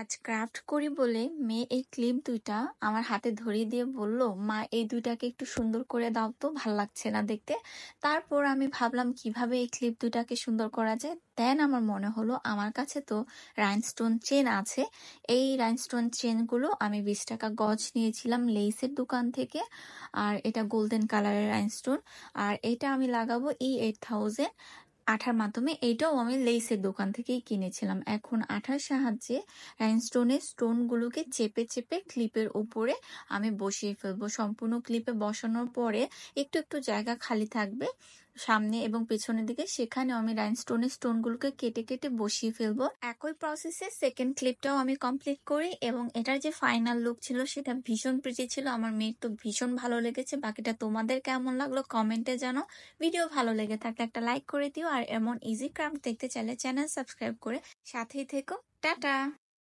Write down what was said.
আজ ক্রাফট করি বলে মেয়ে এই ক্লিপ দুইটা আমার হাতে ধরিয়ে দিয়ে বলল মা এই দুইটাকে একটু সুন্দর করে দাও তো ভাল লাগছে না দেখতে তারপর আমি ভাবলাম কিভাবে এই ক্লিপ দুইটাকে সুন্দর করা যায় দেন আমার মনে হলো আমার কাছে তো রাইনস্টোন চেন আছে এই রাইনস্টোন চেনগুলো আমি বিশ টাকা গজ নিয়েছিলাম লেইসের দোকান থেকে আর এটা গোল্ডেন কালারের রাইনস্টোন আর এটা আমি লাগাবো ই এইট থাউজেন্ড আঠার মাধ্যমে এইটাও আমি লেইসের দোকান থেকেই কিনেছিলাম এখন আঠার সাহায্যে রাইনস্টোনের স্টোনগুলোকে চেপে চেপে ক্লিপের উপরে আমি বসিয়ে ফেলবো সম্পূর্ণ ক্লিপে বসানোর পরে একটু একটু জায়গা খালি থাকবে সামনে এবং পেছনের দিকে সেখানে আমি রাইনস্টোনের স্টোনগুলোকে কেটে কেটে বসিয়ে ফেলবো একই প্রসেসে সেকেন্ড ক্লিপটাও আমি কমপ্লিট করি এবং এটার যে ফাইনাল লুক ছিল সেটা ভীষণ প্রিটি ছিল আমার মেয়ের তো ভীষণ ভালো লেগেছে বাকিটা তোমাদের কেমন লাগলো কমেন্টে জানো ভিডিও ভালো লেগে থাকলে একটা লাইক করে দিও আর এমন ইজি ক্রাম দেখতে চাইলে চ্যানেল সাবস্ক্রাইব করে সাথেই থেকো টাটা